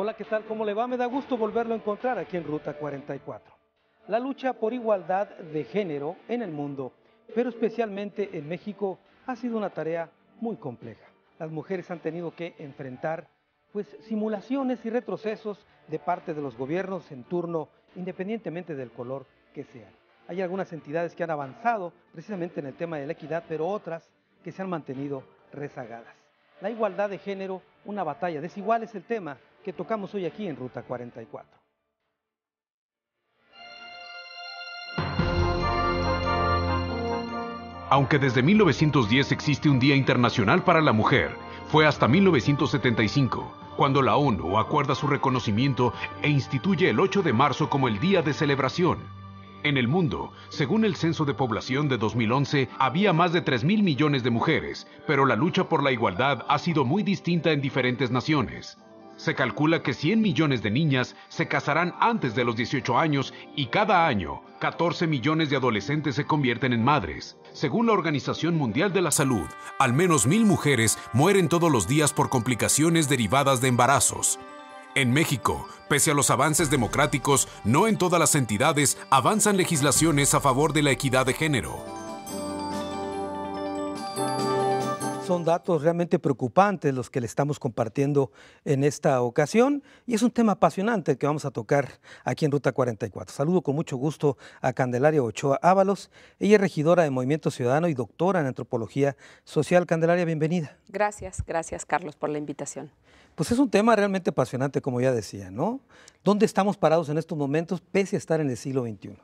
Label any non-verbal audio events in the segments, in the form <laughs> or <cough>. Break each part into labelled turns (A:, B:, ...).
A: Hola, ¿qué tal? ¿Cómo le va? Me da gusto volverlo a encontrar aquí en Ruta 44. La lucha por igualdad de género en el mundo, pero especialmente en México, ha sido una tarea muy compleja. Las mujeres han tenido que enfrentar pues simulaciones y retrocesos de parte de los gobiernos en turno, independientemente del color que sean. Hay algunas entidades que han avanzado precisamente en el tema de la equidad, pero otras que se han mantenido rezagadas la igualdad de género, una batalla desigual es el tema que tocamos hoy aquí en Ruta 44.
B: Aunque desde 1910 existe un Día Internacional para la Mujer, fue hasta 1975 cuando la ONU acuerda su reconocimiento e instituye el 8 de marzo como el día de celebración. En el mundo, según el Censo de Población de 2011, había más de 3 mil millones de mujeres, pero la lucha por la igualdad ha sido muy distinta en diferentes naciones. Se calcula que 100 millones de niñas se casarán antes de los 18 años y cada año 14 millones de adolescentes se convierten en madres. Según la Organización Mundial de la Salud, al menos mil mujeres mueren todos los días por complicaciones derivadas de embarazos. En México, pese a los avances democráticos, no en todas las entidades avanzan legislaciones a favor de la equidad de género.
A: Son datos realmente preocupantes los que le estamos compartiendo en esta ocasión y es un tema apasionante el que vamos a tocar aquí en Ruta 44. Saludo con mucho gusto a Candelaria Ochoa Ábalos. Ella es regidora de Movimiento Ciudadano y doctora en Antropología Social. Candelaria, bienvenida.
C: Gracias, gracias Carlos por la invitación.
A: Pues es un tema realmente apasionante, como ya decía, ¿no? ¿Dónde estamos parados en estos momentos pese a estar en el siglo XXI?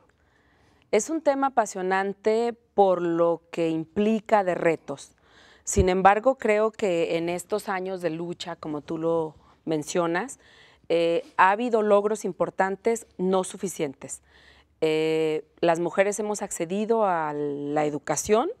C: Es un tema apasionante por lo que implica de retos. Sin embargo, creo que en estos años de lucha, como tú lo mencionas, eh, ha habido logros importantes, no suficientes. Eh, las mujeres hemos accedido a la educación,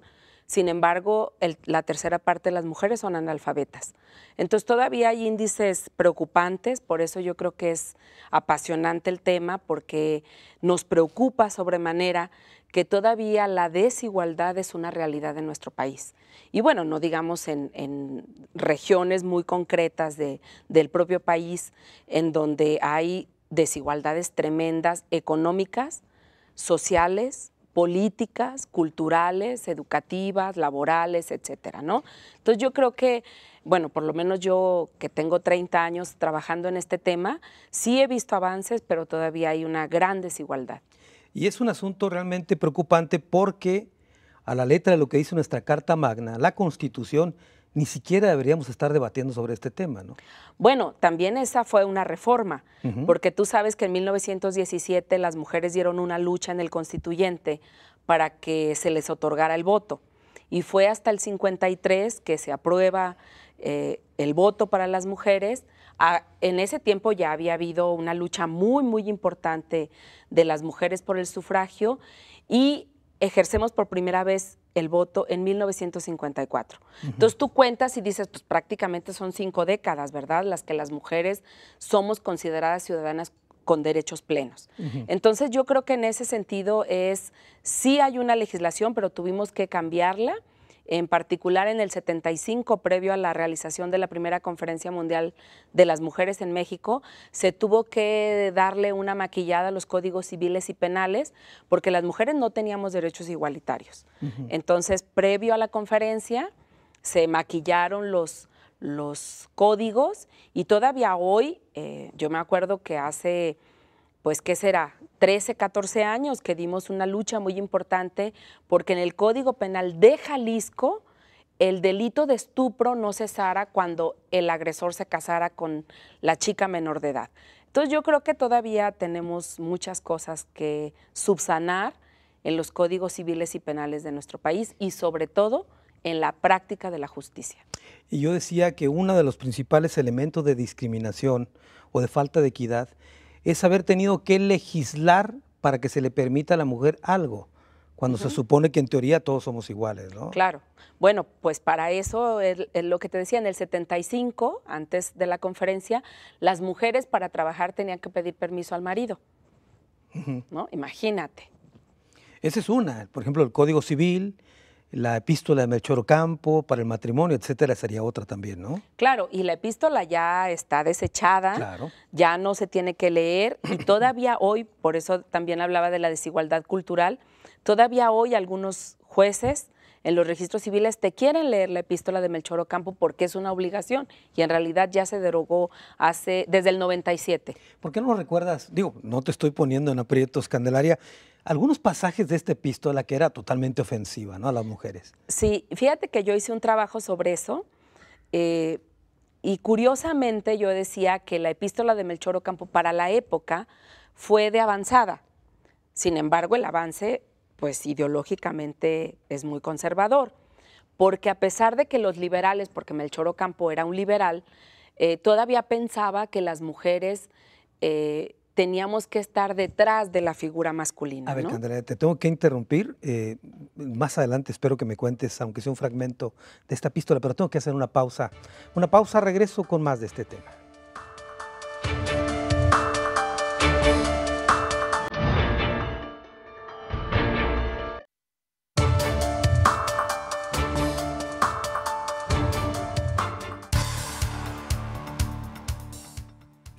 C: sin embargo, la tercera parte de las mujeres son analfabetas. Entonces, todavía hay índices preocupantes, por eso yo creo que es apasionante el tema, porque nos preocupa sobremanera que todavía la desigualdad es una realidad en nuestro país. Y bueno, no digamos en, regiones muy concretas del propio país, en donde hay desigualdades tremendas económicas, sociales, políticas, culturales, educativas, laborales, etcétera, ¿no? Entonces yo creo que, bueno, por lo menos yo que tengo 30 años trabajando en este tema, sí he visto avances, pero todavía hay una gran desigualdad.
A: Y es un asunto realmente preocupante porque a la letra de lo que dice nuestra Carta Magna, la Constitución ni siquiera deberíamos estar debatiendo sobre este tema, ¿no? Bueno,
C: también esa fue una reforma, porque tú sabes que en 1917 las mujeres dieron una lucha en el constituyente para que se les otorgara el voto. Y fue hasta el 53 que se aprueba eh, el voto para las mujeres. Ah, en ese tiempo ya había habido una lucha muy, muy importante de las mujeres por el sufragio y ejercemos por primera vez el voto en 1954. Entonces tú cuentas y dices, pues prácticamente son cinco décadas, ¿verdad? Las que las mujeres somos consideradas ciudadanas con derechos plenos. Entonces yo creo que en ese sentido es, sí hay una legislación, pero tuvimos que cambiarla en particular en el 75, previo a la realización de la primera conferencia mundial de las mujeres en México, se tuvo que darle una maquillada a los códigos civiles y penales porque las mujeres no teníamos derechos igualitarios. Entonces, previo a la conferencia, se maquillaron los, los códigos y todavía hoy, eh, yo me acuerdo que hace pues, ¿qué será? 13, 14 años que dimos una lucha muy importante porque en el Código Penal de Jalisco el delito de estupro no cesara cuando el agresor se casara con la chica menor de edad. Entonces yo creo que todavía tenemos muchas cosas que subsanar en los códigos civiles y penales de nuestro país y sobre todo en la práctica de la justicia.
A: Y yo decía que uno de los principales elementos de discriminación o de falta de equidad es haber tenido que legislar para que se le permita a la mujer algo, cuando se supone que en teoría todos somos iguales, ¿no?
C: Claro. Bueno, pues para eso lo que te decía, en el 75, antes de la conferencia, las mujeres para trabajar tenían que pedir permiso al marido, ¿no? Imagínate.
A: Esa es una, por ejemplo, el Código Civil, la epístola de Melchor Campo para el matrimonio, etcétera, sería otra también, ¿no?
C: Claro, y la epístola ya está desechada, ya no se tiene que leer y <clears throat> todavía hoy, por eso también hablaba de la desigualdad cultural, todavía hoy algunos jueces en los registros civiles te quieren leer la epístola de Melchoro Campo porque es una obligación y en realidad ya se derogó hace desde el 97.
A: ¿Por qué no recuerdas? Digo, no te estoy poniendo en aprietos, Candelaria algunos pasajes de esta epístola que era totalmente ofensiva ¿no? a las mujeres.
C: Sí, fíjate que yo hice un trabajo sobre eso eh, y curiosamente yo decía que la epístola de Melchoro Campo para la época fue de avanzada. Sin embargo, el avance pues ideológicamente es muy conservador, porque a pesar de que los liberales, porque Melchor Ocampo era un liberal, eh, todavía pensaba que las mujeres eh, teníamos que estar detrás de la figura masculina.
A: A ver, te tengo que interrumpir. Eh, más adelante espero que me cuentes, aunque sea un fragmento de esta pistola, pero tengo que hacer una pausa. Una pausa, regreso con más de este tema.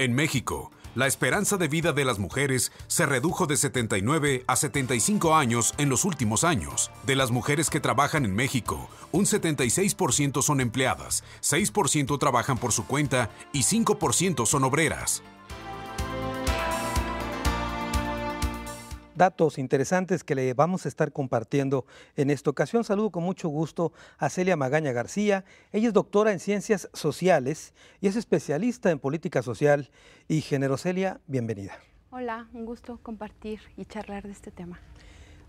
B: En México, la esperanza de vida de las mujeres se redujo de 79 a 75 años en los últimos años. De las mujeres que trabajan en México, un 76% son empleadas, 6% trabajan por su cuenta y 5%
A: son obreras. datos interesantes que le vamos a estar compartiendo en esta ocasión. Saludo con mucho gusto a Celia Magaña García. Ella es doctora en Ciencias Sociales y es especialista en Política Social y Género. Celia, bienvenida.
D: Hola, un gusto compartir y charlar de este tema.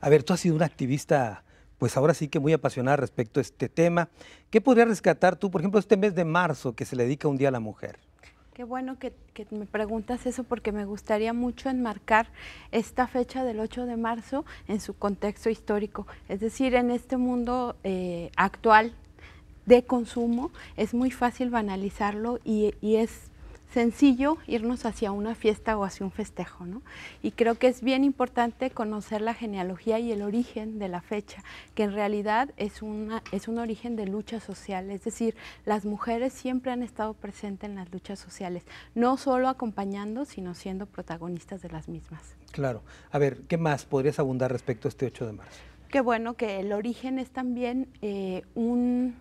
A: A ver, tú has sido una activista pues ahora sí que muy apasionada respecto a este tema. ¿Qué podrías rescatar tú, por ejemplo, este mes de marzo que se le dedica un día a la mujer?
D: Qué bueno que, me preguntas eso porque me gustaría mucho enmarcar esta fecha del 8 de marzo en su contexto histórico, es decir, en este mundo eh, actual de consumo es muy fácil banalizarlo y es sencillo irnos hacia una fiesta o hacia un festejo, ¿no? Y creo que es bien importante conocer la genealogía y el origen de la fecha, que en realidad es, una, es un origen de lucha social, es decir, las mujeres siempre han estado presentes en las luchas sociales, no solo acompañando, sino siendo protagonistas de las mismas.
A: Claro. A ver, ¿qué más podrías abundar respecto a este 8 de marzo?
D: Qué bueno que el origen es también eh, un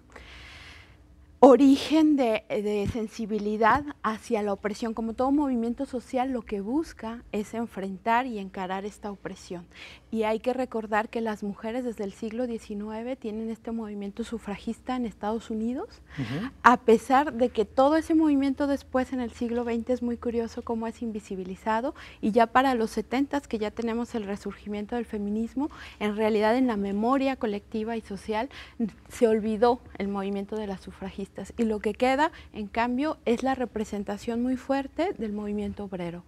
D: origen de, sensibilidad hacia la opresión. Como todo movimiento social, lo que busca es enfrentar y encarar esta opresión. Y hay que recordar que las mujeres desde el siglo XIX tienen este movimiento sufragista en Estados Unidos, a pesar de que todo ese movimiento después en el siglo XX es muy curioso cómo es invisibilizado y ya para los 70 que ya tenemos el resurgimiento del feminismo, en realidad en la memoria colectiva y social se olvidó el movimiento de las sufragistas y lo que queda en cambio es la representación muy fuerte del movimiento obrero.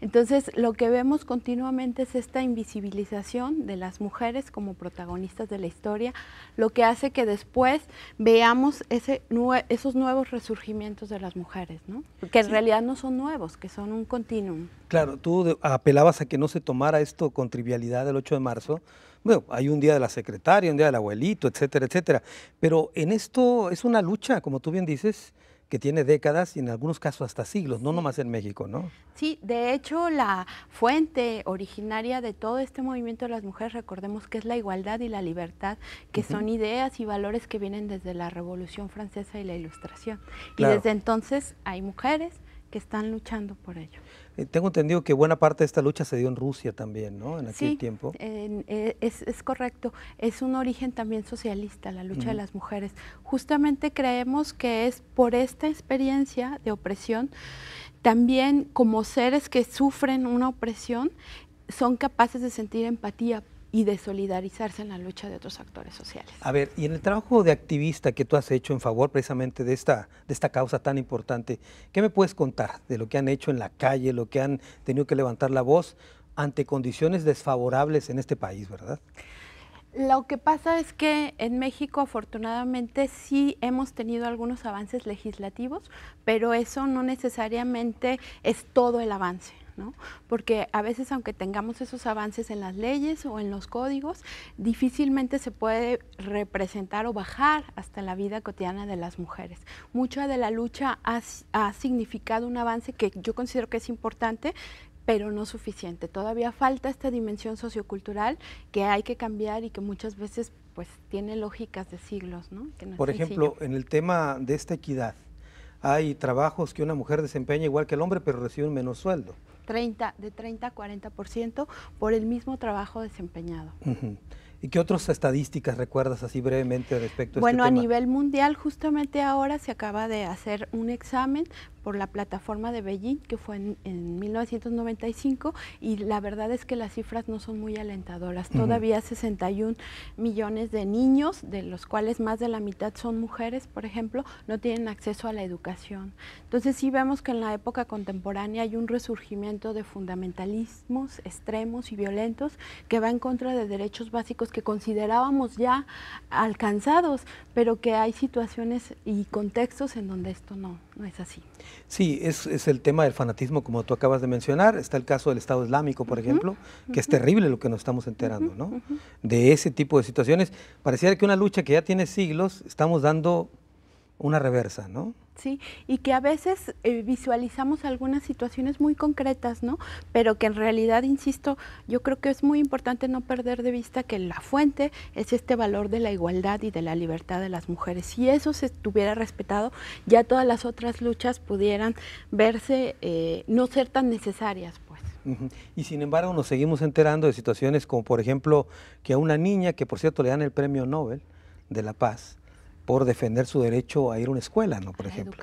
D: Entonces lo que vemos continuamente es esta invisibilización de las mujeres como protagonistas de la historia, lo que hace que después veamos ese esos nuevos resurgimientos de las mujeres, ¿no? que en realidad no son nuevos, que son un continuum.
A: Claro, tú apelabas a que no se tomara esto con trivialidad el 8 de marzo. Bueno, hay un día de la secretaria, un día del abuelito, etcétera, etcétera. Pero en esto es una lucha, como tú bien dices, que tiene décadas y en algunos casos hasta siglos, no nomás en México, ¿no?
D: Sí, de hecho la fuente originaria de todo este movimiento de las mujeres, recordemos que es la igualdad y la libertad, que son ideas y valores que vienen desde la Revolución Francesa y la Ilustración. Y desde entonces hay mujeres que están luchando por ello.
A: Eh, tengo entendido que buena parte de esta lucha se dio en Rusia también, ¿no? En aquel tiempo.
D: Eh, es, correcto. Es un origen también socialista, la lucha de las mujeres. Justamente creemos que es por esta experiencia de opresión, también como seres que sufren una opresión, son capaces de sentir empatía y de solidarizarse en la lucha de otros actores sociales.
A: A ver, y en el trabajo de activista que tú has hecho en favor precisamente de esta, de esta causa tan importante, ¿qué me puedes contar de lo que han hecho en la calle, lo que han tenido que levantar la voz ante condiciones desfavorables en este país, verdad?
D: Lo que pasa es que en México afortunadamente sí hemos tenido algunos avances legislativos, pero eso no necesariamente es todo el avance. ¿no? Porque a veces aunque tengamos esos avances en las leyes o en los códigos, difícilmente se puede representar o bajar hasta la vida cotidiana de las mujeres. Mucha de la lucha ha, ha significado un avance que yo considero que es importante, pero no suficiente. Todavía falta esta dimensión sociocultural que hay que cambiar y que muchas veces pues tiene lógicas de siglos. ¿no? Por ejemplo,
A: en el tema de esta equidad, hay trabajos que una mujer desempeña igual que el hombre, pero recibe un menos sueldo.
D: 30, de 30 a 40% por el mismo trabajo desempeñado.
A: ¿Y qué otras estadísticas recuerdas así brevemente respecto a bueno, este tema? Bueno, a
D: nivel mundial, justamente ahora se acaba de hacer un examen por la plataforma de Beijing, que fue en, 1995, y la verdad es que las cifras no son muy alentadoras. Todavía 61 millones de niños, de los cuales más de la mitad son mujeres, por ejemplo, no tienen acceso a la educación. Entonces sí vemos que en la época contemporánea hay un resurgimiento de fundamentalismos extremos y violentos que va en contra de derechos básicos que considerábamos ya alcanzados, pero que hay situaciones y contextos en donde esto no, no es así.
A: Sí, es, el tema del fanatismo, como tú acabas de mencionar. Está el caso del Estado Islámico, por ejemplo, que es terrible lo que nos estamos enterando, ¿no? De ese tipo de situaciones. Pareciera que una lucha que ya tiene siglos, estamos dando una reversa, ¿no?
D: Sí, y que a veces eh, visualizamos algunas situaciones muy concretas, ¿no? Pero que en realidad, insisto, yo creo que es muy importante no perder de vista que la fuente es este valor de la igualdad y de la libertad de las mujeres. Si eso se estuviera respetado, ya todas las otras luchas pudieran verse, eh, no ser tan necesarias, pues.
A: Y sin embargo nos seguimos enterando de situaciones como, por ejemplo, que a una niña, que por cierto le dan el premio Nobel de la Paz, por defender su derecho a ir a una escuela, ¿no? Por ejemplo.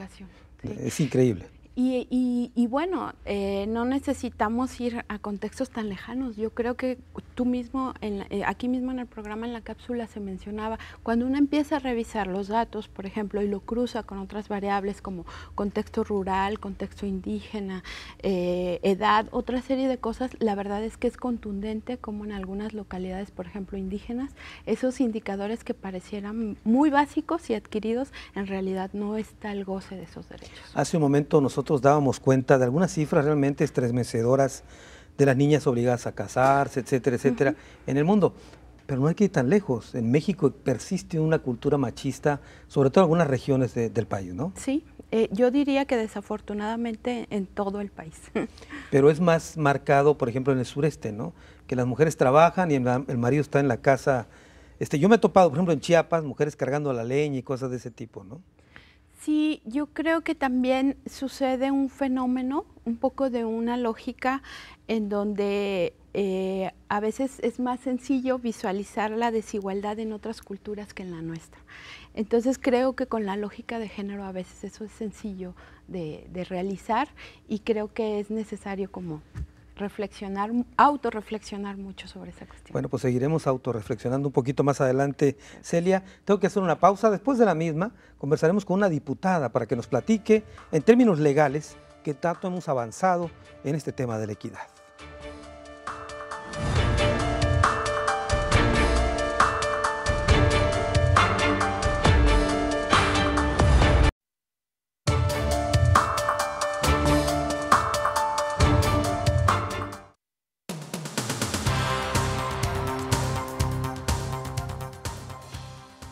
A: Es increíble.
C: Y,
D: y, bueno, eh, no necesitamos ir a contextos tan lejanos. Yo creo que tú mismo, en eh, aquí mismo en el programa, en la cápsula se mencionaba, cuando uno empieza a revisar los datos, por ejemplo, y lo cruza con otras variables como contexto rural, contexto indígena, eh, edad, otra serie de cosas, la verdad es que es contundente como en algunas localidades, por ejemplo, indígenas, esos indicadores que parecieran muy básicos y adquiridos, en realidad no está el goce de esos derechos.
A: Hace un momento nosotros nosotros dábamos cuenta de algunas cifras realmente estremecedoras de las niñas obligadas a casarse, etcétera, etcétera, en el mundo. Pero no hay que ir tan lejos. En México persiste una cultura machista, sobre todo en algunas regiones del país, ¿no? Sí,
D: eh, yo diría que desafortunadamente en todo el país. <laughs>
A: Pero es más marcado, por ejemplo, en el sureste, ¿no? Que las mujeres trabajan y el, marido está en la casa. Este, yo me he topado, por ejemplo, en Chiapas, mujeres cargando la leña y cosas de ese tipo, ¿no?
D: Sí, yo creo que también sucede un fenómeno, un poco de una lógica en donde eh, a veces es más sencillo visualizar la desigualdad en otras culturas que en la nuestra. Entonces creo que con la lógica de género a veces eso es sencillo de realizar y creo que es necesario como reflexionar, autorreflexionar mucho sobre esa
A: cuestión. Bueno, pues seguiremos autorreflexionando un poquito más adelante. Celia, tengo que hacer una pausa. Después de la misma, conversaremos con una diputada para que nos platique en términos legales qué tanto hemos avanzado en este tema de la equidad.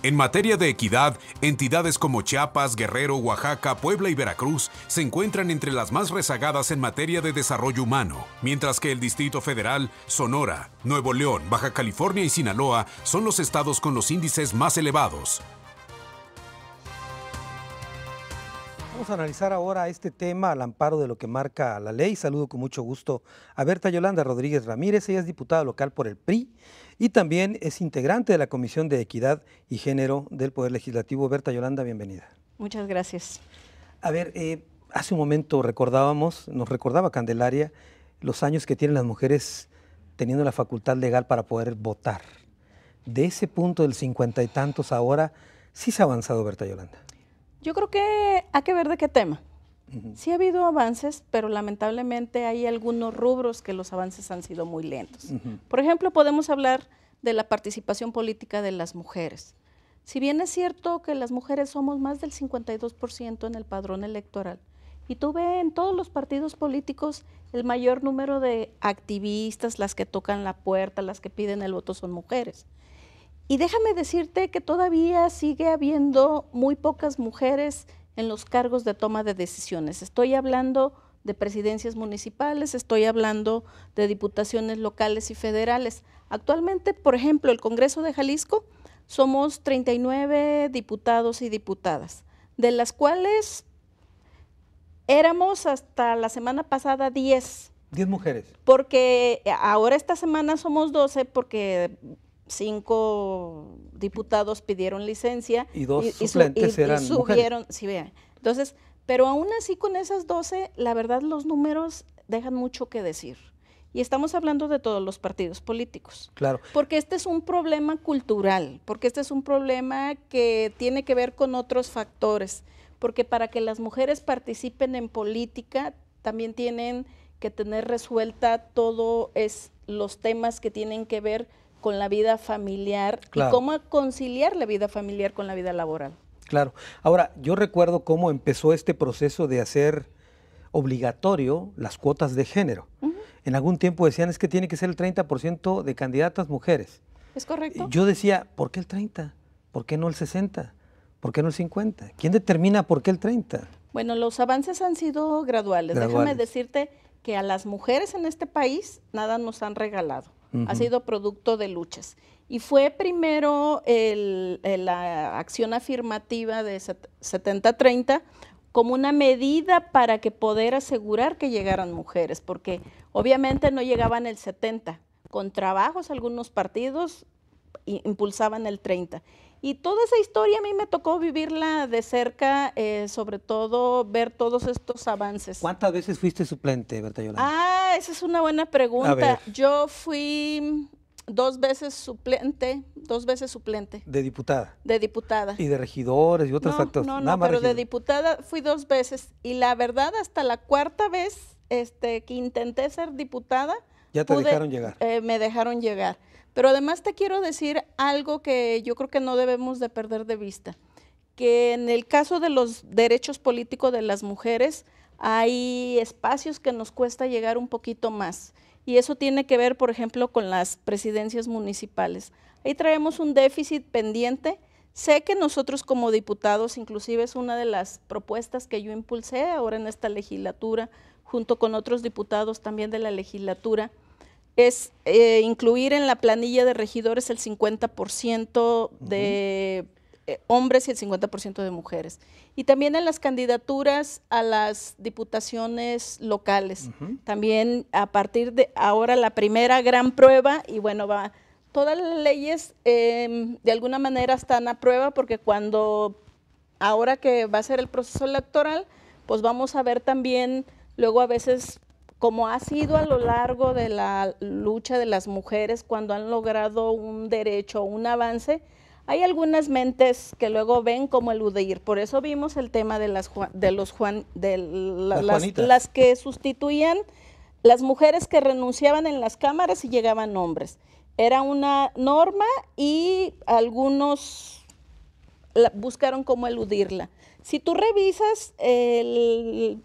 B: En materia de equidad, entidades como Chiapas, Guerrero, Oaxaca, Puebla y Veracruz se encuentran entre las más rezagadas en materia de desarrollo humano, mientras que el Distrito Federal, Sonora, Nuevo León, Baja California y Sinaloa son los estados con los índices más elevados.
A: Vamos a analizar ahora este tema al amparo de lo que marca la ley. Saludo con mucho gusto a Berta Yolanda Rodríguez Ramírez, ella es diputada local por el PRI y también es integrante de la Comisión de Equidad y Género del Poder Legislativo. Berta Yolanda, bienvenida.
E: Muchas gracias.
A: A ver, eh, hace un momento recordábamos, nos recordaba Candelaria, los años que tienen las mujeres teniendo la facultad legal para poder votar. De ese punto del cincuenta y tantos ahora, sí se ha avanzado Berta Yolanda.
E: Yo creo que hay que ver de qué tema. Sí ha habido avances, pero lamentablemente hay algunos rubros que los avances han sido muy lentos. Por ejemplo, podemos hablar de la participación política de las mujeres. Si bien es cierto que las mujeres somos más del 52% en el padrón electoral, y tú ves en todos los partidos políticos el mayor número de activistas, las que tocan la puerta, las que piden el voto son mujeres. Y déjame decirte que todavía sigue habiendo muy pocas mujeres en los cargos de toma de decisiones. Estoy hablando de presidencias municipales, estoy hablando de diputaciones locales y federales. Actualmente, por ejemplo, el Congreso de Jalisco somos 39 diputados y diputadas, de las cuales éramos hasta la semana pasada 10. 10 mujeres. Porque eh, ahora esta semana somos 12 porque cinco diputados pidieron licencia. Y dos y, y, y, subieron, sí, vean. Entonces, pero aún así con esas 12, la verdad los números dejan mucho que decir. Y estamos hablando de todos los partidos políticos. Claro. Porque este es un problema cultural, porque este es un problema que tiene que ver con otros factores, porque para que las mujeres participen en política también tienen que tener resuelta todos los temas que tienen que ver con la vida familiar y cómo conciliar la vida familiar con la vida laboral.
A: Claro. Ahora, yo recuerdo cómo empezó este proceso de hacer obligatorio las cuotas de género. En algún tiempo decían es que tiene que ser el 30% de candidatas mujeres. ¿Es correcto? Yo decía, ¿por qué el 30? ¿Por qué no el 60? ¿Por qué no el 50? ¿Quién determina por qué el 30?
E: Bueno, los avances han sido graduales. Déjame decirte que a las mujeres en este país nada nos han regalado ha sido producto de luchas. Y fue primero la acción afirmativa de 70-30 como una medida para que poder asegurar que llegaran mujeres, porque obviamente no llegaban el 70, con trabajos algunos partidos impulsaban el 30. Y toda esa historia a mí me tocó vivirla de cerca, eh, sobre todo ver todos estos avances.
A: ¿Cuántas veces fuiste suplente, Berta Yolanda?
E: Ah, esa es una buena pregunta. Yo fui dos veces suplente, dos veces suplente. ¿De diputada? De diputada. ¿Y
A: de regidores y otros no, No, no, pero de
E: diputada fui dos veces. Y la verdad, hasta la cuarta vez este, que intenté ser diputada.
A: Ya te dejaron llegar.
E: Eh, me dejaron llegar. Pero además te quiero decir algo que yo creo que no debemos de perder de vista, que en el caso de los derechos políticos de las mujeres hay espacios que nos cuesta llegar un poquito más. Y eso tiene que ver, por ejemplo, con las presidencias municipales. Ahí traemos un déficit pendiente. Sé que nosotros como diputados, inclusive es una de las propuestas que yo impulsé ahora en esta legislatura, junto con otros diputados también de la legislatura, es eh, incluir en la planilla de regidores el 50% de eh, hombres y el 50% de mujeres. Y también en las candidaturas a las diputaciones locales. También a partir de ahora la primera gran prueba, y bueno, va, todas las leyes em, de alguna manera están a prueba porque cuando, ahora que va a ser el proceso electoral, pues vamos a ver también luego a veces como ha sido a lo largo de la lucha de las mujeres cuando han logrado un derecho, o un avance, hay algunas mentes que luego ven cómo eludir. Por eso vimos el tema de las de los Juan las, que sustituían las mujeres que renunciaban en las cámaras y llegaban hombres. Era una norma y algunos buscaron cómo eludirla. Si tú revisas el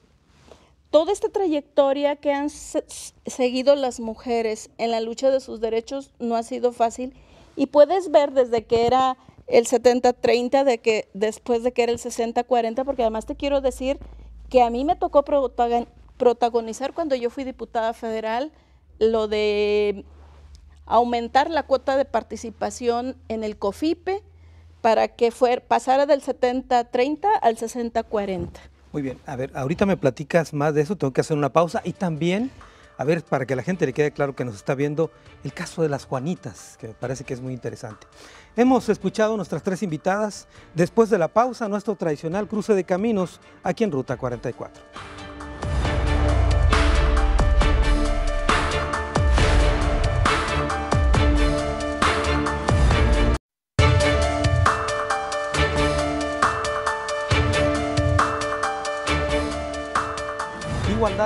E: toda esta trayectoria que han seguido las mujeres en la lucha de sus derechos no ha sido fácil y puedes ver desde que era el 70-30, de que después de que era el 60-40, porque además te quiero decir que a mí me tocó protagonizar cuando yo fui diputada federal lo de aumentar la cuota de participación en el COFIPE para que fuera, pasara del 70-30 al 60-40.
A: Muy bien, a ver, ahorita me platicas más de eso, tengo que hacer una pausa y también, a ver, para que la gente le quede claro que nos está viendo, el caso de las Juanitas, que me parece que es muy interesante. Hemos escuchado a nuestras tres invitadas, después de la pausa, nuestro tradicional cruce de caminos aquí en Ruta 44.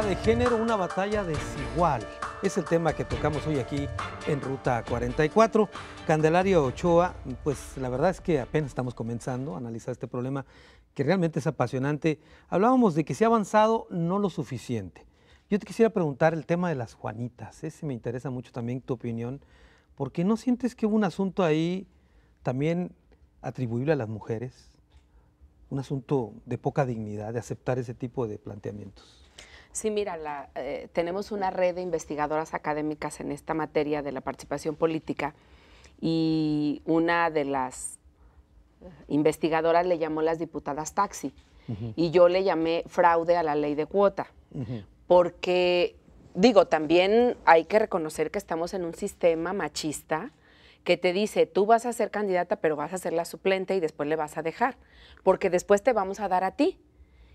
A: de género, una batalla desigual. Es el tema que tocamos hoy aquí en Ruta 44. Candelario Ochoa, pues la verdad es que apenas estamos comenzando a analizar este problema que realmente es apasionante. Hablábamos de que se ha avanzado no lo suficiente. Yo te quisiera preguntar el tema de las Juanitas. Ese me interesa mucho también tu opinión, porque ¿no sientes que hubo un asunto ahí también atribuible a las mujeres? Un asunto de poca dignidad, de aceptar ese tipo de planteamientos.
C: Sí, mira, la, eh, tenemos una red de investigadoras académicas en esta materia de la participación política y una de las investigadoras le llamó las diputadas taxi y yo le llamé fraude a la ley de cuota, porque digo, también hay que reconocer que estamos en un sistema machista que te dice, tú vas a ser candidata, pero vas a ser la suplente y después le vas a dejar, porque después te vamos a dar a ti.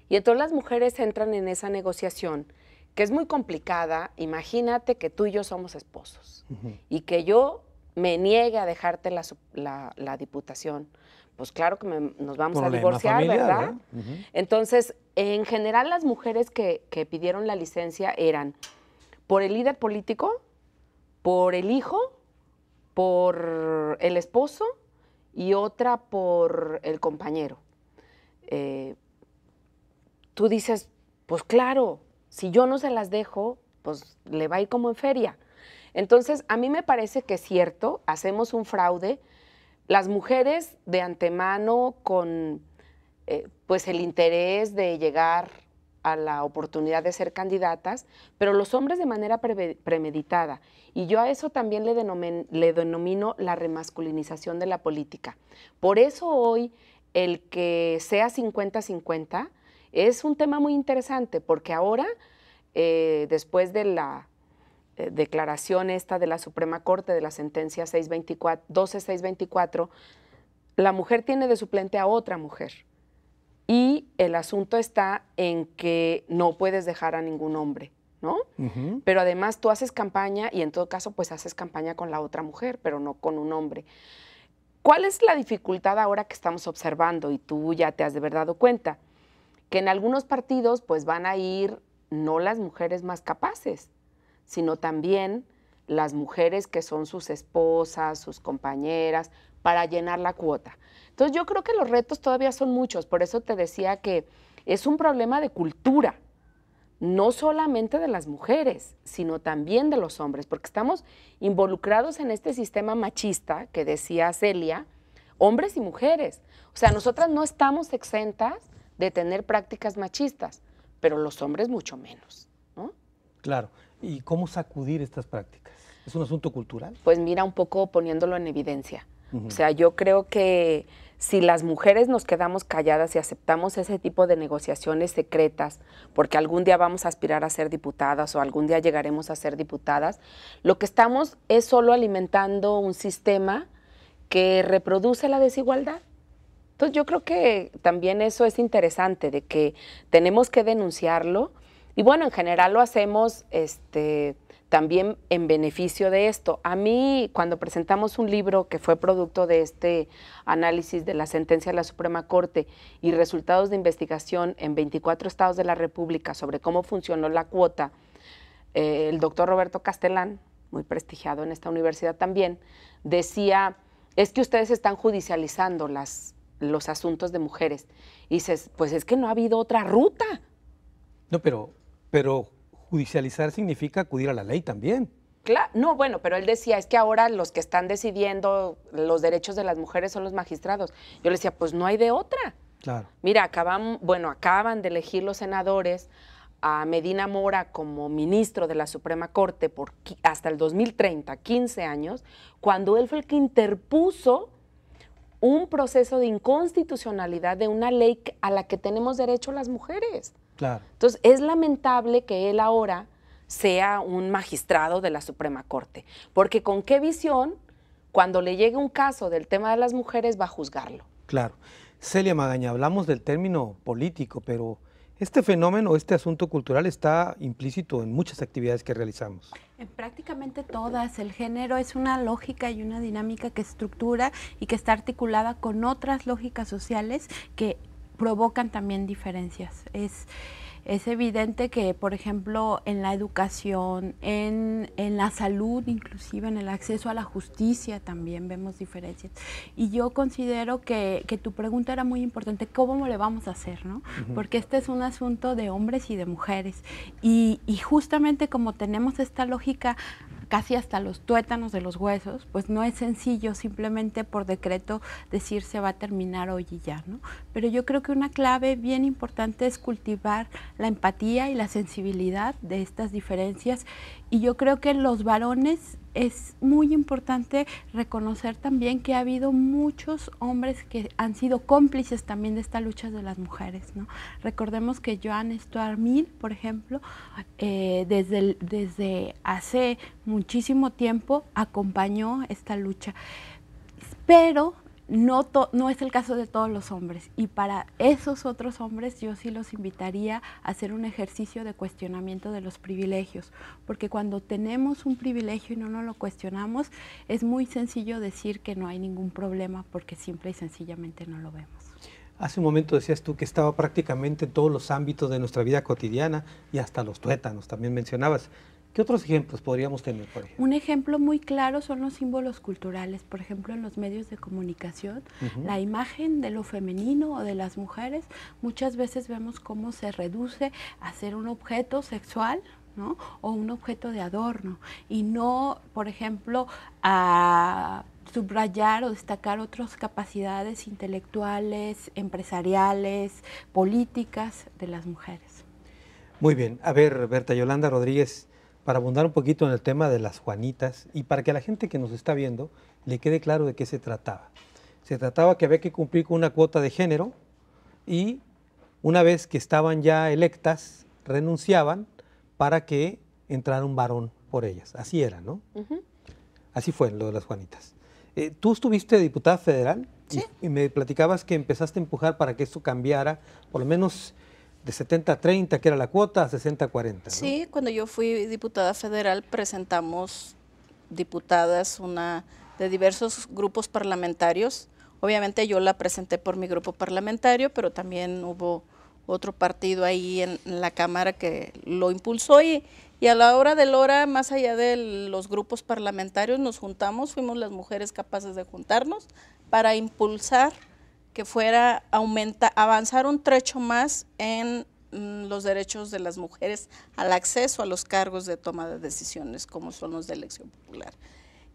C: Y entonces las mujeres entran en esa negociación que es muy complicada. Imagínate que tú y yo somos esposos y que yo me niegue a dejarte la, diputación. Pues claro que nos vamos a divorciar, ¿verdad? Entonces, en general las mujeres que, pidieron la licencia eran por el líder político, por el hijo, por el esposo y otra por el compañero. Eh, tú dices, pues claro, si yo no se las dejo, pues le va a ir como en feria. Entonces, a mí me parece que es cierto, hacemos un fraude. Las mujeres de antemano con eh, pues el interés de llegar a la oportunidad de ser candidatas, pero los hombres de manera premeditada. Y yo a eso también le, le denomino la remasculinización de la política. Por eso hoy el que sea 50-50 es un tema muy interesante porque ahora, eh, después de la eh, declaración esta de la Suprema Corte de la sentencia 624, 12624, la mujer tiene de suplente a otra mujer. Y el asunto está en que no puedes dejar a ningún hombre, ¿no? Pero además tú haces campaña y en todo caso pues haces campaña con la otra mujer, pero no con un hombre. ¿Cuál es la dificultad ahora que estamos observando y tú ya te has de verdad dado cuenta? que en algunos partidos pues van a ir no las mujeres más capaces, sino también las mujeres que son sus esposas, sus compañeras, para llenar la cuota. Entonces yo creo que los retos todavía son muchos, por eso te decía que es un problema de cultura, no solamente de las mujeres, sino también de los hombres, porque estamos involucrados en este sistema machista que decía Celia, hombres y mujeres. O sea, nosotras no estamos exentas de tener prácticas machistas, pero los hombres mucho menos, ¿no?
A: Claro. ¿Y cómo sacudir estas prácticas? ¿Es un asunto cultural?
C: Pues mira, un poco poniéndolo en evidencia. O sea, yo creo que si las mujeres nos quedamos calladas y aceptamos ese tipo de negociaciones secretas, porque algún día vamos a aspirar a ser diputadas o algún día llegaremos a ser diputadas, lo que estamos es solo alimentando un sistema que reproduce la desigualdad. Entonces yo creo que también eso es interesante, de que tenemos que denunciarlo y bueno, en general lo hacemos este, también en beneficio de esto. A mí, cuando presentamos un libro que fue producto de este análisis de la sentencia de la Suprema Corte y resultados de investigación en 24 estados de la República sobre cómo funcionó la cuota, eh, el doctor Roberto Castellán, muy prestigiado en esta universidad también, decía, es que ustedes están judicializando las los asuntos de mujeres. Y dices, pues es que no ha habido otra ruta.
A: No, pero, pero judicializar significa acudir a la ley también.
C: Claro, no, bueno, pero él decía, es que ahora los que están decidiendo los derechos de las mujeres son los magistrados. Yo le decía, pues no hay de otra. Claro. Mira, acaban, bueno, acaban de elegir los senadores a Medina Mora como ministro de la Suprema Corte hasta el 2030, 15 años, cuando él fue el que interpuso un proceso de inconstitucionalidad de una ley a la que tenemos derecho las mujeres. Claro. Entonces, es lamentable que él ahora sea un magistrado de la Suprema Corte, porque con qué visión, cuando le llegue un caso del tema de las mujeres, va a juzgarlo.
A: Claro. Celia Magaña, hablamos del término político, pero este fenómeno, este asunto cultural está implícito en muchas actividades que realizamos.
D: En prácticamente todas, el género es una lógica y una dinámica que estructura y que está articulada con otras lógicas sociales que provocan también diferencias. Es, es evidente que, por ejemplo, en la educación, en, en, la salud, inclusive en el acceso a la justicia también vemos diferencias. Y yo considero que, que tu pregunta era muy importante, ¿cómo le vamos a hacer? ¿no? Porque este es un asunto de hombres y de mujeres. Y, y justamente como tenemos esta lógica casi hasta los tuétanos de los huesos, pues no es sencillo simplemente por decreto decir se va a terminar hoy y ya, ¿no? Pero yo creo que una clave bien importante es cultivar la empatía y la sensibilidad de estas diferencias. Y yo creo que los varones es muy importante reconocer también que ha habido muchos hombres que han sido cómplices también de esta lucha de las mujeres. ¿no? Recordemos que Joan Stuart Mill, por ejemplo, eh, desde, desde hace muchísimo tiempo acompañó esta lucha. Pero no, no es el caso de todos los hombres y para esos otros hombres yo sí los invitaría a hacer un ejercicio de cuestionamiento de los privilegios, porque cuando tenemos un privilegio y no nos lo cuestionamos, es muy sencillo decir que no hay ningún problema porque simple y sencillamente no lo vemos.
A: Hace un momento decías tú que estaba prácticamente en todos los ámbitos de nuestra vida cotidiana y hasta los tuétanos, también mencionabas. ¿Qué otros ejemplos podríamos tener?
D: Un ejemplo muy claro son los símbolos culturales. Por ejemplo, en los medios de comunicación, la imagen de lo femenino o de las mujeres, muchas veces vemos cómo se reduce a ser un objeto sexual. o un objeto de adorno y no, por ejemplo, a subrayar o destacar otras capacidades intelectuales, empresariales, políticas de las mujeres.
A: Muy bien, a ver, Berta Yolanda Rodríguez, para abundar un poquito en el tema de las Juanitas y para que a la gente que nos está viendo le quede claro de qué se trataba. Se trataba que había que cumplir con una cuota de género y una vez que estaban ya electas, renunciaban para que entrara un varón por ellas. Así era, ¿no? Así fue lo de las Juanitas. Eh, Tú estuviste diputada federal y, y me platicabas que empezaste a empujar para que esto cambiara, por lo menos de 70 a 30, que era la cuota, a 60 40.
E: Sí, cuando yo fui diputada federal presentamos diputadas una de diversos grupos parlamentarios. Obviamente yo la presenté por mi grupo parlamentario, pero también hubo otro partido ahí en, la Cámara que lo impulsó y, y a la hora del hora, más allá de los grupos parlamentarios, nos juntamos, fuimos las mujeres capaces de juntarnos para impulsar que fuera aumenta, avanzar un trecho más en mm, los derechos de las mujeres al acceso a los cargos de toma de decisiones, como son los de elección popular.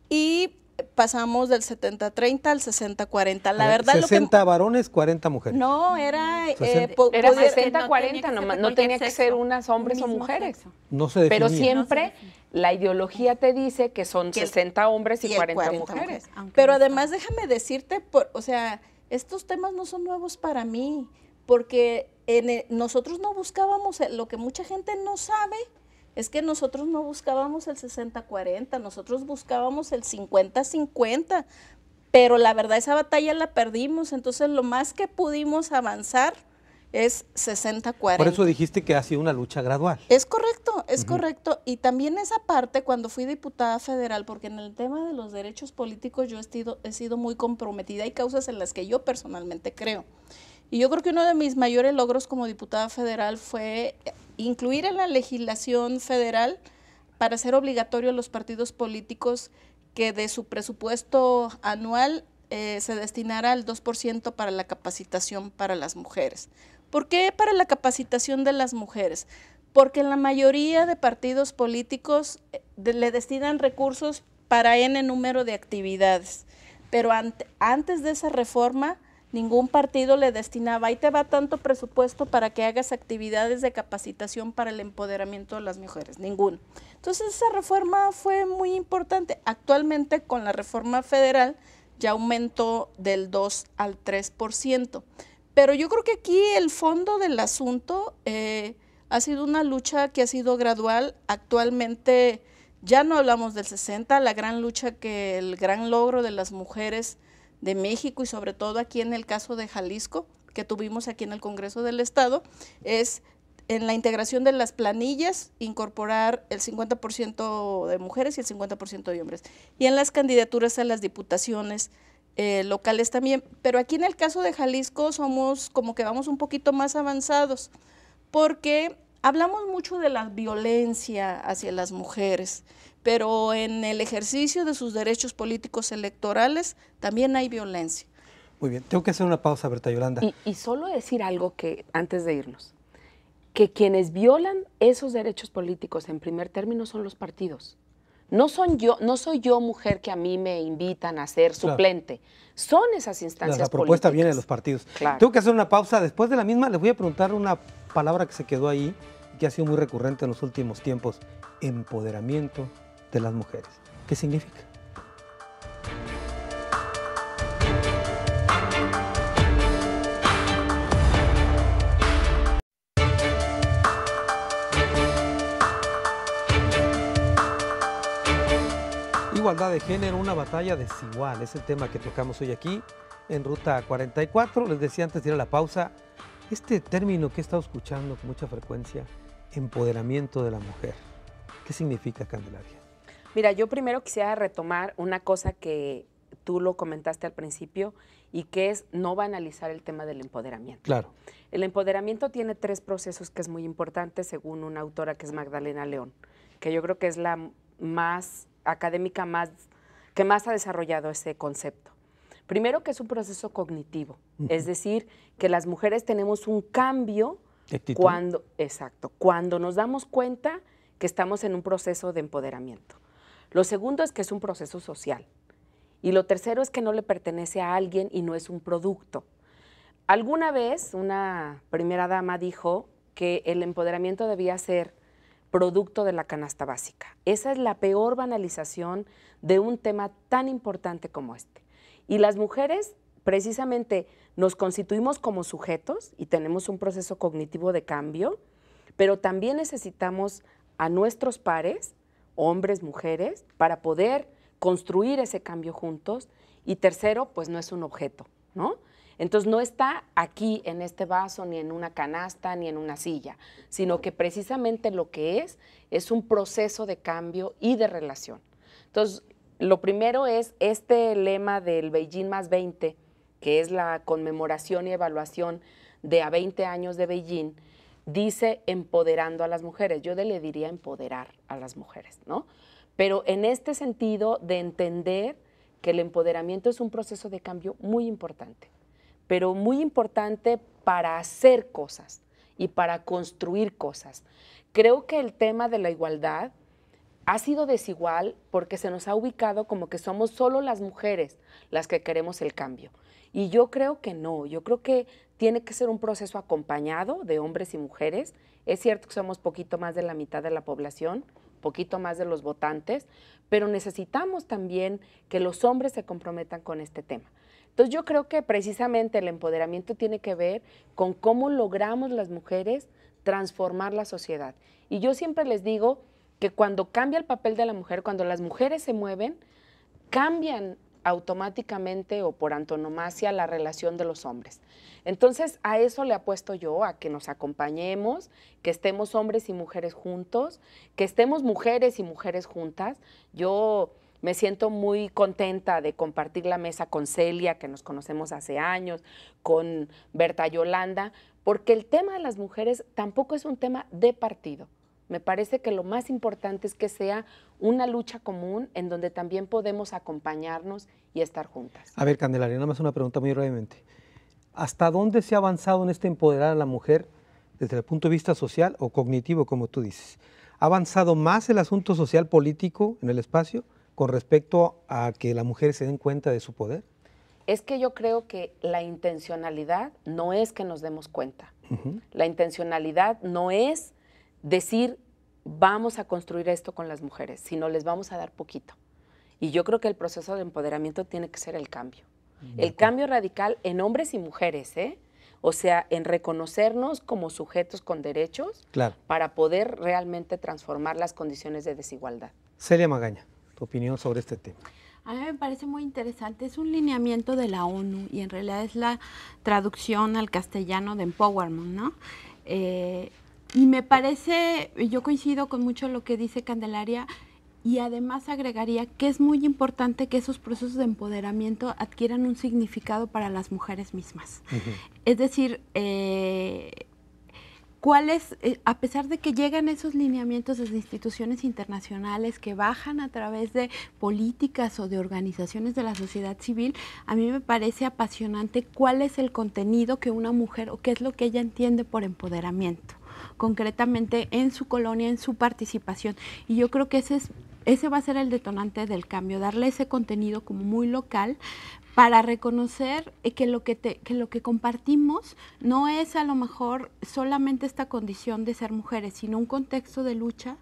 E: Y pasamos del 70-30 al 60-40. La verdad 60
A: varones, 40 mujeres.
E: No, era... 60, eh, era 60-40, no, tenía que ser unas hombres o mujeres.
A: No se definía. Pero
C: siempre
E: la ideología te dice que son 60 hombres y, 40, mujeres. Pero además déjame decirte, o sea estos temas no son nuevos para mí, porque en e, nosotros no buscábamos, lo que mucha gente no sabe es que nosotros no buscábamos el 60-40, nosotros buscábamos el 50-50, pero la verdad esa batalla la perdimos, entonces lo más que pudimos avanzar es 60-40. Por eso
A: dijiste que ha sido una lucha gradual.
E: Es correcto, es correcto. Y también esa parte, cuando fui diputada federal, porque en el tema de los derechos políticos yo he sido, he sido muy comprometida, hay causas en las que yo personalmente creo. Y yo creo que uno de mis mayores logros como diputada federal fue incluir en la legislación federal para hacer obligatorio a los partidos políticos que de su presupuesto anual eh, se destinara el 2% para la capacitación para las mujeres. ¿Por qué para la capacitación de las mujeres? Porque la mayoría de partidos políticos eh, le destinan recursos para N número de actividades, pero antes de esa reforma ningún partido le destinaba, ahí te va tanto presupuesto para que hagas actividades de capacitación para el empoderamiento de las mujeres, ninguno. Entonces esa reforma fue muy importante. Actualmente con la reforma federal ya aumentó del 2 al 3%. Pero yo creo que aquí el fondo del asunto eh, ha sido una lucha que ha sido gradual. Actualmente ya no hablamos del 60, la gran lucha que el gran logro de las mujeres de México y sobre todo aquí en el caso de Jalisco, que tuvimos aquí en el Congreso del Estado, es en la integración de las planillas incorporar el 50% de mujeres y el 50% de hombres. Y en las candidaturas a las diputaciones eh, locales también. Pero aquí en el caso de Jalisco somos como que vamos un poquito más avanzados, porque hablamos mucho de la violencia hacia las mujeres, pero en el ejercicio de sus derechos políticos electorales también hay violencia.
A: Muy bien, tengo que hacer una pausa, Berta Yolanda. Y,
E: y solo
C: decir algo que antes de irnos, que quienes violan esos derechos políticos en primer término son los partidos. No, son yo, no soy yo mujer que a mí me invitan a ser suplente. Son esas instancias. La, la propuesta
A: viene de los partidos. Tengo que hacer una pausa. Después de la misma, les voy a preguntar una palabra que se quedó ahí, que ha sido muy recurrente en los últimos tiempos. Empoderamiento de las mujeres. ¿Qué significa? igualdad de género, una batalla desigual. Es el tema que tocamos hoy aquí en Ruta 44. Les decía antes de ir a la pausa, este término que he estado escuchando con mucha frecuencia, empoderamiento de la mujer. ¿Qué significa, Candelaria?
C: Mira, yo primero quisiera retomar una cosa que tú lo comentaste al principio y que es no banalizar el tema del empoderamiento. Claro. El empoderamiento tiene tres procesos que es muy importante según una autora que es Magdalena León, que yo creo que es la más académica más, que más ha desarrollado ese concepto. Primero que es un proceso cognitivo, es decir, que las mujeres tenemos un cambio cuando, exacto, cuando nos damos cuenta que estamos en un proceso de empoderamiento. Lo segundo es que es un proceso social. Y lo tercero es que no le pertenece a alguien y no es un producto. Alguna vez una primera dama dijo que el empoderamiento debía ser producto de la canasta básica. Esa es la peor banalización de un tema tan importante como este. Y las mujeres precisamente nos constituimos como sujetos y tenemos un proceso cognitivo de cambio, pero también necesitamos a nuestros pares, hombres, mujeres, para poder construir ese cambio juntos. Y tercero, pues no es un objeto, ¿no? Entonces no está aquí en este vaso, ni en una canasta, ni en una silla, sino que precisamente lo que es es un proceso de cambio y de relación. Entonces, lo primero es este lema del Beijing más 20, que es la conmemoración y evaluación de a 20 años de Beijing, dice empoderando a las mujeres. Yo le diría empoderar a las mujeres, ¿no? Pero en este sentido de entender que el empoderamiento es un proceso de cambio muy importante pero muy importante para hacer cosas y para construir cosas. Creo que el tema de la igualdad ha sido desigual porque se nos ha ubicado como que somos solo las mujeres las que queremos el cambio. Y yo creo que no, yo creo que tiene que ser un proceso acompañado de hombres y mujeres. Es cierto que somos poquito más de la mitad de la población, poquito más de los votantes, pero necesitamos también que los hombres se comprometan con este tema. Entonces yo creo que precisamente el empoderamiento tiene que ver con cómo logramos las mujeres transformar la sociedad. Y yo siempre les digo que cuando cambia el papel de la mujer, cuando las mujeres se mueven, cambian automáticamente o por antonomasia la relación de los hombres. Entonces, a eso le apuesto yo, a que nos acompañemos, que estemos hombres y mujeres juntos, que estemos mujeres y mujeres juntas. Yo me siento muy contenta de compartir la mesa con Celia, que nos conocemos hace años, con Berta Yolanda, porque el tema de las mujeres tampoco es un tema de partido. Me parece que lo más importante es que sea una lucha común en donde también podemos acompañarnos y estar juntas.
A: A ver, Candelaria, nada más una pregunta muy brevemente. ¿Hasta dónde se ha avanzado en este empoderar a la mujer desde el punto de vista social o cognitivo, como tú dices? ¿Ha avanzado más el asunto social político en el espacio? con respecto a que las mujeres se den cuenta de su poder?
C: Es que yo creo que la intencionalidad no es que nos demos cuenta. La intencionalidad no es decir vamos a construir esto con las mujeres, sino les vamos a dar poquito. Y yo creo que el proceso de empoderamiento tiene que ser el cambio. Mm, el cambio radical en hombres y mujeres, ¿eh? O sea, en reconocernos como sujetos con derechos para poder realmente transformar las condiciones de desigualdad.
A: Celia Magaña opinión sobre este tema.
C: A mí me parece muy
D: interesante. Es un lineamiento de la ONU y en realidad es la traducción al castellano de empowerment, ¿no? Eh, y me parece, yo coincido con mucho lo que dice Candelaria y además agregaría que es muy importante que esos procesos de empoderamiento adquieran un significado para las mujeres mismas. Es decir, eh, cuáles, eh, a pesar de que llegan esos lineamientos desde instituciones internacionales que bajan a través de políticas o de organizaciones de la sociedad civil, a mí me parece apasionante cuál es el contenido que una mujer o qué es lo que ella entiende por empoderamiento concretamente en su colonia, en su participación. Y yo creo que ese ese va a ser el detonante del cambio, darle ese contenido como muy local, para reconocer eh, que lo que, lo que compartimos no es a lo mejor solamente esta condición de ser mujeres, sino un contexto de lucha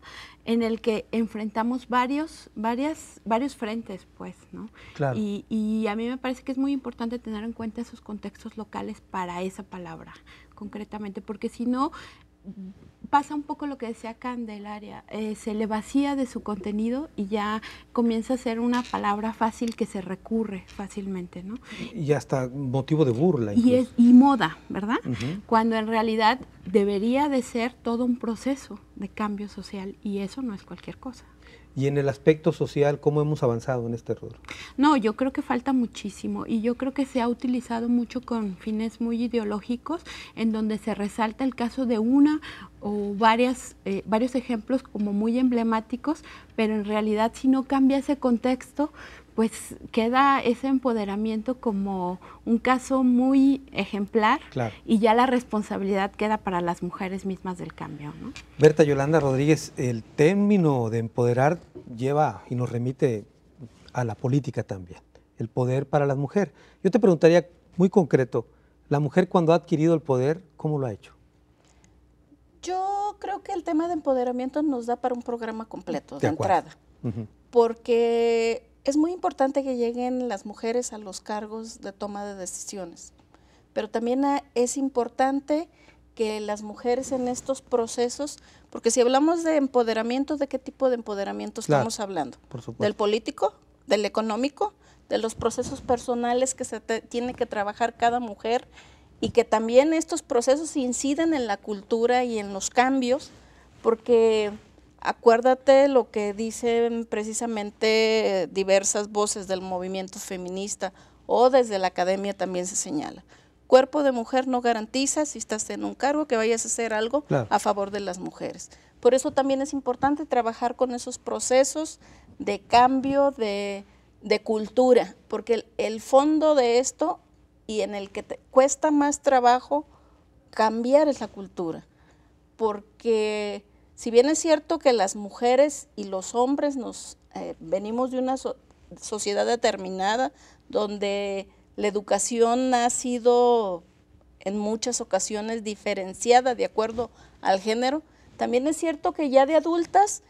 D: en el que enfrentamos varios, varios frentes, pues, ¿no? Claro. y a mí me parece que es muy importante tener en cuenta esos contextos locales para esa palabra, concretamente, porque si no, pasa un poco lo que decía Candelaria, eh, se le vacía de su contenido y ya comienza a ser una palabra fácil que se recurre fácilmente, ¿no? Y
A: hasta motivo de burla. Y,
D: moda, ¿verdad? Cuando en realidad debería de ser todo un proceso de cambio social y eso no es cualquier cosa
A: y en el aspecto social, ¿cómo hemos avanzado en este rol?
D: No, yo creo que falta muchísimo y yo creo que se ha utilizado mucho con fines muy ideológicos, en donde se resalta el caso de una o varias, eh, varios ejemplos como muy emblemáticos, pero en realidad si no cambia ese contexto, pues queda ese empoderamiento como un caso muy ejemplar y ya la responsabilidad queda para las mujeres mismas del cambio.
A: Berta Yolanda Rodríguez, el término de empoderar lleva y nos remite a la política también, el poder para la mujer. Yo te preguntaría muy concreto, la mujer cuando ha adquirido el poder, ¿cómo lo ha hecho?
E: Yo creo que el tema de empoderamiento nos da para un programa completo, de, entrada, porque es muy importante que lleguen las mujeres a los cargos de toma de decisiones, pero también es importante que las mujeres en estos procesos, porque si hablamos de empoderamiento, ¿de qué tipo de empoderamiento estamos hablando? ¿Del político? ¿Del económico? ¿De los procesos personales que se tiene que trabajar cada mujer? Y que también estos procesos inciden en la cultura y en los cambios, porque acuérdate lo que dicen precisamente eh, diversas voces del movimiento feminista o desde la academia también se señala. Cuerpo de mujer no garantiza si estás en un cargo que vayas a hacer algo a favor de las mujeres. Por eso también es importante trabajar con esos procesos de cambio de, cultura, porque el, fondo de esto y en el que te cuesta más trabajo cambiar es la cultura, porque si bien es cierto que las mujeres y los hombres nos eh, venimos de una sociedad determinada donde la educación ha sido en muchas ocasiones diferenciada de acuerdo al género, también es cierto que ya de adultas,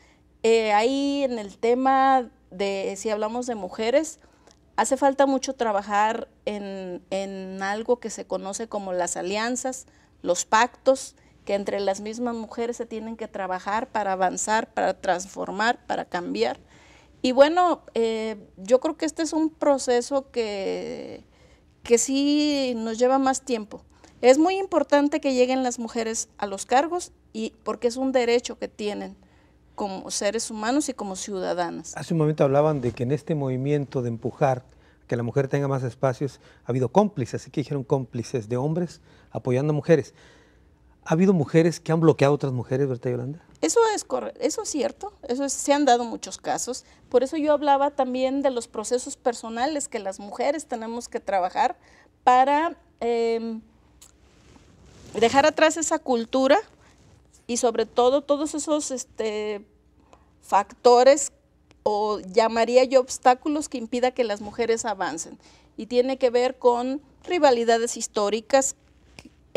E: eh, ahí en el tema de, si hablamos de mujeres, hace falta mucho trabajar en algo que se conoce como las alianzas, los pactos, que entre las mismas mujeres se tienen que trabajar para avanzar, para transformar, para cambiar. Y bueno, eh, yo creo que este es un proceso que, que sí nos lleva más tiempo. Es muy importante que lleguen las mujeres a los cargos y porque es un derecho que tienen como seres humanos y como ciudadanas.
A: Hace un momento hablaban de que en este movimiento de empujar que la mujer tenga más espacios, ha habido cómplices, así que dijeron cómplices de hombres apoyando a mujeres. ¿Ha habido mujeres que han bloqueado a otras mujeres, Berta Yolanda?
E: Eso es eso es cierto, eso se han dado muchos casos. Por eso yo hablaba también de los procesos personales que las mujeres tenemos que trabajar para em, dejar atrás esa cultura y sobre todo todos esos este, factores o llamaría yo obstáculos que impida que las mujeres avancen. Y tiene que ver con rivalidades históricas,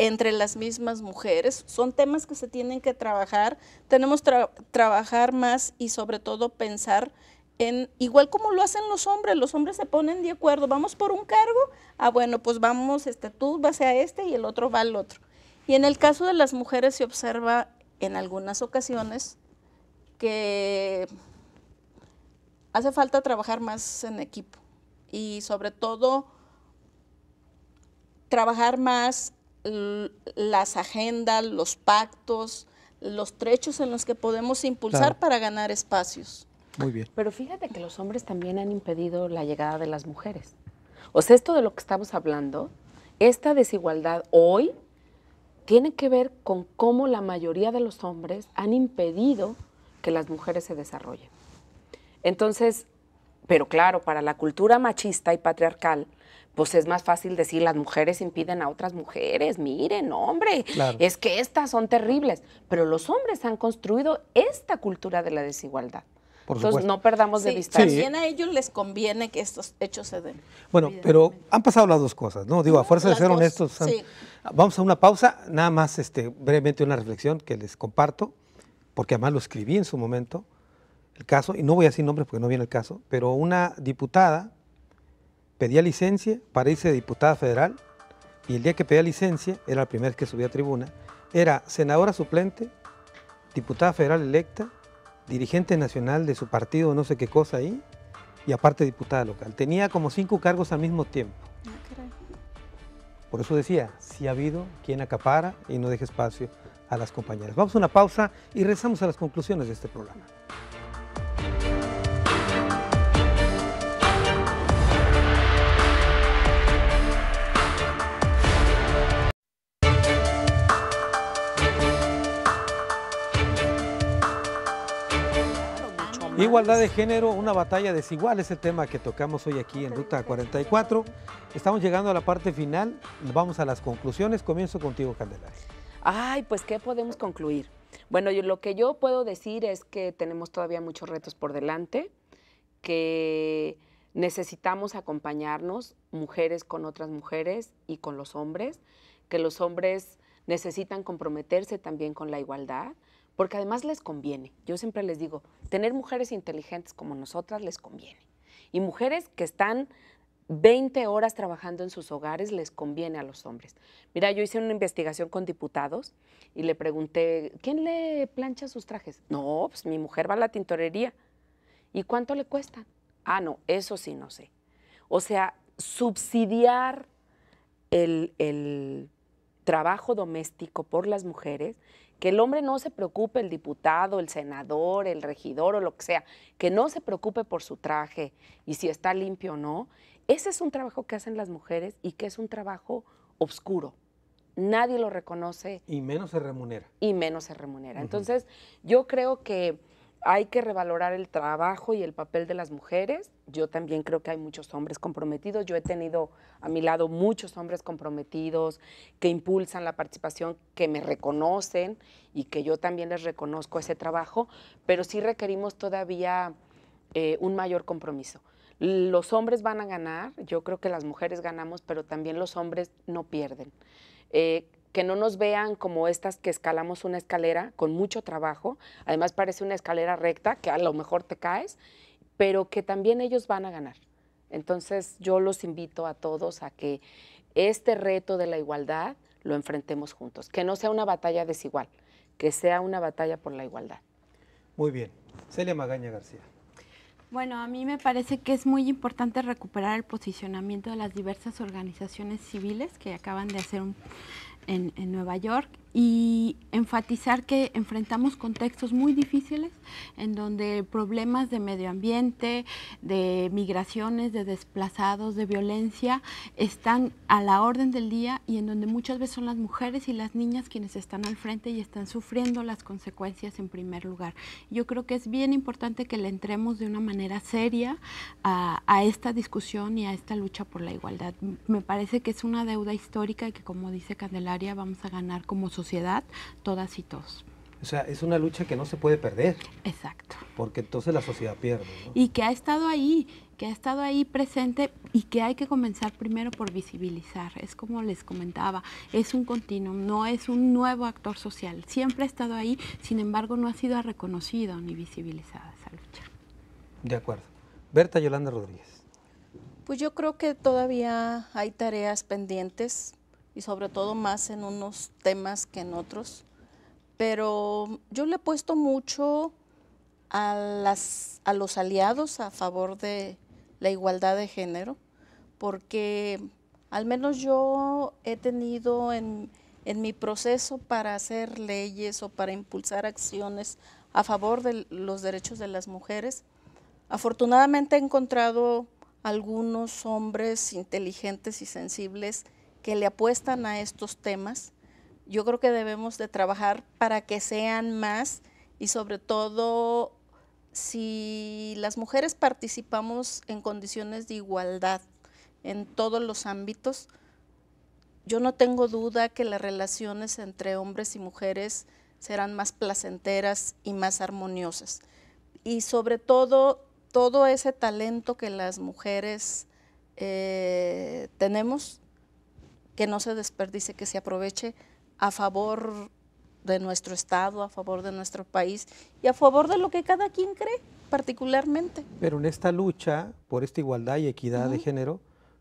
E: entre las mismas mujeres. Son temas que se tienen que trabajar. Tenemos que trabajar más y sobre todo pensar en, igual como lo hacen los hombres, los hombres se ponen de acuerdo, vamos por un cargo, ah bueno, pues vamos, este, tú vas a este y el otro va al otro. Y en el caso de las mujeres se observa en algunas ocasiones que hace falta trabajar más en equipo y sobre todo trabajar más las agendas, los pactos, los trechos en los que podemos impulsar para ganar espacios. Muy bien. Pero fíjate que los hombres también han impedido la llegada de las mujeres.
C: O sea, esto de lo que estamos hablando, esta desigualdad hoy tiene que ver con cómo la mayoría de los hombres han impedido que las mujeres se desarrollen. Entonces, pero claro, para la cultura machista y patriarcal, pues es más fácil decir las mujeres impiden a otras mujeres, miren, hombre, es que estas son terribles, pero los hombres han construido esta cultura de la
E: desigualdad. Entonces no perdamos
C: de vista. También
E: a ellos les conviene que estos hechos se den.
A: Bueno, pero han pasado las dos cosas, ¿no? Digo, a fuerza de ser honestos, vamos a una pausa, nada más este, brevemente una reflexión que les comparto, porque además lo escribí en su momento, el caso, y no voy a decir nombres porque no viene el caso, pero una diputada pedía licencia para irse de diputada federal y el día que pedía licencia, era el primer que subía a tribuna, era senadora suplente, diputada federal electa, dirigente nacional de su partido, no sé qué cosa ahí, y aparte diputada local. Tenía como cinco cargos al mismo tiempo. Ah, Por eso decía, si ha habido quien acapara y no deje espacio a las compañeras. Vamos a una pausa y rezamos a las conclusiones de este programa. Igualdad de género, una batalla desigual es el tema que tocamos hoy aquí en Ruta 44. Estamos llegando a la parte final, vamos a las conclusiones. Comienzo contigo, Candelaria.
C: Ay, pues ¿qué podemos concluir? Bueno, lo que yo puedo decir es que tenemos todavía muchos retos por delante, que necesitamos acompañarnos, mujeres con otras mujeres y con los hombres, que los hombres necesitan comprometerse también con la igualdad, porque además les conviene. Yo siempre les digo, tener mujeres inteligentes como nosotras les conviene. Y mujeres que están 20 horas trabajando en sus hogares les conviene a los hombres. Mira, yo hice una investigación con diputados y le pregunté, ¿quién le plancha sus trajes? No, pues mi mujer va a la tintorería. ¿Y cuánto le cuesta? Ah, no, eso sí no sé. O sea, subsidiar el, el trabajo doméstico por las mujeres que el hombre no se preocupe, el diputado, el senador, el regidor o lo que sea, que no se preocupe por su traje y si está limpio o no. Ese es un trabajo que hacen las mujeres y que es un trabajo oscuro. Nadie lo reconoce.
A: Y menos se remunera.
C: Y menos se remunera. Entonces, yo creo que hay que revalorar el trabajo y el papel de las mujeres. Yo también creo que hay muchos hombres comprometidos. Yo he tenido a mi lado muchos hombres comprometidos que impulsan la participación, que me reconocen y que yo también les reconozco ese trabajo, pero sí requerimos todavía eh, un mayor compromiso. Los hombres van a ganar, yo creo que las mujeres ganamos, pero también los hombres no pierden. Eh, que no nos vean como estas que escalamos una escalera con mucho trabajo. Además parece una escalera recta que a lo mejor te caes, pero que también ellos van a ganar. Entonces yo los invito a todos a que este reto de la igualdad lo enfrentemos juntos, que no sea una batalla desigual, que sea una batalla por la igualdad.
A: Muy bien. Celia Magaña García.
C: Bueno,
D: a mí me parece que es muy importante recuperar el posicionamiento de las diversas organizaciones civiles que acaban de hacer un, en, en Nueva York y enfatizar que enfrentamos contextos muy difíciles en donde problemas de medio ambiente, de migraciones, de desplazados, de violencia están a la orden del día y en donde muchas veces son las mujeres y las niñas quienes están al frente y están sufriendo las consecuencias en primer lugar. Yo creo que es bien importante que le entremos de una manera seria a, esta discusión y a esta lucha por la igualdad. Me parece que es una deuda histórica y que como dice Candelaria vamos a ganar como sociedad, todas y todos.
A: O sea, es una lucha que no se puede perder. Exacto. Porque entonces la sociedad pierde.
D: Y que ha estado ahí, que ha estado ahí presente y que hay que comenzar primero por visibilizar. Es como les comentaba, es un continuum, no es un nuevo actor social. Siempre ha estado ahí, sin embargo no ha sido reconocido ni visibilizada
A: esa lucha. De acuerdo. Berta Yolanda Rodríguez.
E: Pues yo creo que todavía hay tareas pendientes y sobre todo más en unos temas que en otros. Pero yo le he puesto mucho a, las, a los aliados a favor de la igualdad de género, porque al menos yo he tenido en, en mi proceso para hacer leyes o para impulsar acciones a favor de los derechos de las mujeres, afortunadamente he encontrado algunos hombres inteligentes y sensibles que le apuestan a estos temas. Yo creo que debemos de trabajar para que sean más y sobre todo si las mujeres participamos en condiciones de igualdad en todos los ámbitos, yo no tengo duda que las relaciones entre hombres y mujeres serán más placenteras y más armoniosas. Y sobre todo, todo ese talento que las mujeres eh, tenemos, que no se desperdice, que se aproveche a favor de nuestro Estado, a favor de nuestro país y a favor de lo que cada quien cree particularmente.
A: Pero en esta lucha por esta igualdad y equidad de género,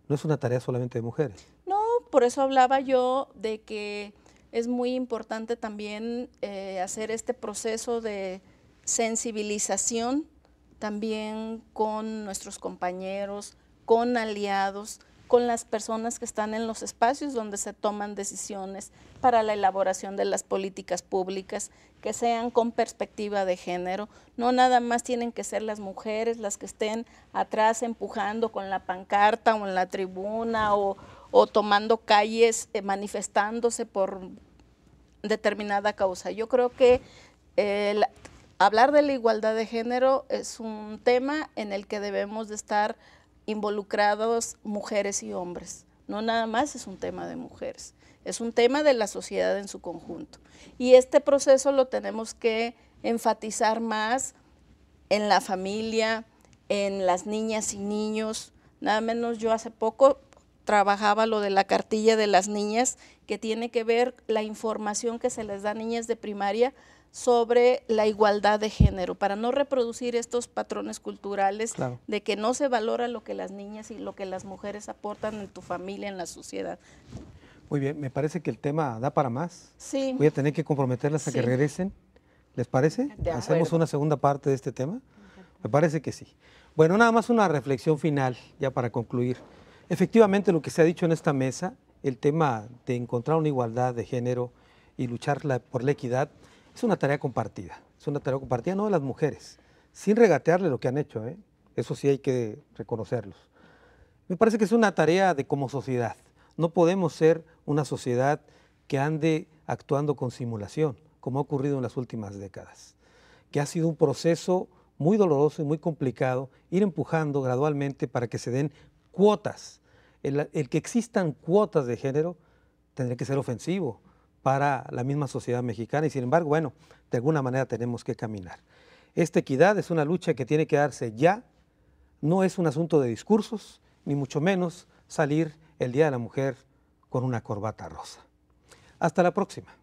A: no es una tarea solamente de mujeres.
E: No, por eso hablaba yo de que es muy importante también eh, hacer este proceso de sensibilización también con nuestros compañeros, con aliados, con las personas que están en los espacios donde se toman decisiones para la elaboración de las políticas públicas que sean con perspectiva de género. No nada más tienen que ser las mujeres las que estén atrás empujando con la pancarta o en la tribuna o, tomando calles, eh, manifestándose por determinada causa. Yo creo que eh, hablar de la igualdad de género es un tema en el que debemos de estar involucrados mujeres y hombres. No nada más es un tema de mujeres, es un tema de la sociedad en su conjunto. Y este proceso lo tenemos que enfatizar más en la familia, en las niñas y niños. Nada menos yo hace poco trabajaba lo de la cartilla de las niñas, que tiene que ver la información que se les da a niñas de primaria sobre la igualdad de género, para no reproducir estos patrones culturales de que no se valora lo que las niñas y lo que las mujeres aportan en tu familia, en la sociedad.
A: Muy bien, me parece que el tema da para más. Sí. Voy a tener que comprometerlas a que regresen. ¿Les parece? ¿Hacemos una segunda parte de este tema? Me parece que sí. Bueno, nada más una reflexión final, ya para concluir. Efectivamente, lo que se ha dicho en esta mesa, el tema de encontrar una igualdad de género y luchar por la equidad, es una tarea compartida, es una tarea compartida no de las mujeres, sin regatearle lo que han hecho, ¿eh? eso sí hay que reconocerlos. Me parece que es una tarea de como sociedad, no podemos ser una sociedad que ande actuando con simulación, como ha ocurrido en las últimas décadas, que ha sido un proceso muy doloroso y muy complicado ir empujando gradualmente para que se den cuotas. El, el que existan cuotas de género tendría que ser ofensivo, para la misma sociedad mexicana y sin embargo, bueno, de alguna manera tenemos que caminar. Esta equidad es una lucha que tiene que darse ya, no es un asunto de discursos, ni mucho menos salir el Día de la Mujer con una corbata rosa. Hasta la próxima.